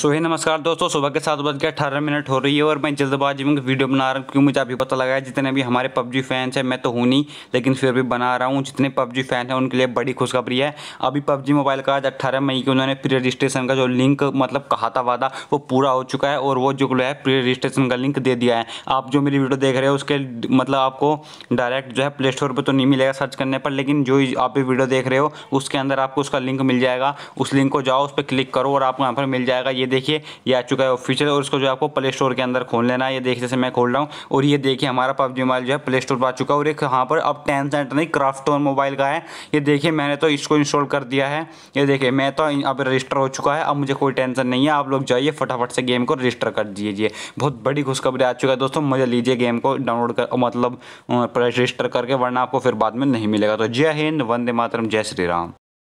सुबह नमस्कार दोस्तों सुबह के सात बज के अठारह मिनट हो रही है और मैं जल्दबाजी में वीडियो बना रहा हूँ क्यों मुझे अभी पता लगा है जितने भी हमारे पबजी फैंस हैं मैं तो हूँ नहीं लेकिन फिर भी बना रहा हूँ जितने पबजी फैन हैं उनके लिए बड़ी खुशखबरी है अभी पबजी मोबाइल का आज अट्ठारह मई को उन्होंने प्री रजिस्ट्रेशन का जो लिंक मतलब कहा था वादा वो पूरा हो चुका है और वो जो है प्री रजिस्ट्रेशन का लिंक दे दिया है आप जो मेरी वीडियो देख रहे हो उसके मतलब आपको डायरेक्ट जो है प्ले स्टोर पर तो नहीं मिलेगा सर्च करने पर लेकिन जो आप वीडियो देख रहे हो उसके अंदर आपको उसका लिंक मिल जाएगा उस लिंक को जाओ उस पर क्लिक करो और आपको यहाँ पर मिल जाएगा ये ये देखिए ये आ चुका है ऑफिशियल और इसको जो आपको प्ले स्टोर के अंदर खोल लेना है ये देखिए जैसे मैं खोल रहा हूँ और ये देखिए हमारा पबजी मोबाइल जो है प्ले स्टोर पर आ चुका है और एक यहाँ पर अब टेन सेंट नहीं क्राफ्टोन मोबाइल का है ये देखिए मैंने तो इसको इंस्टॉल कर दिया है ये देखिए मैं तो अब रजिस्टर हो चुका है अब मुझे कोई टेंशन नहीं है आप लोग जाइए फटाफट से गेम को रजिस्टर कर दीजिए बहुत बड़ी खुशखबरी आ चुका है दोस्तों मज़े लीजिए गेम को डाउनलोड कर मतलब रजिस्टर करके वरना आपको फिर बाद में नहीं मिलेगा तो जय हिंद वंदे मातरम जय श्री राम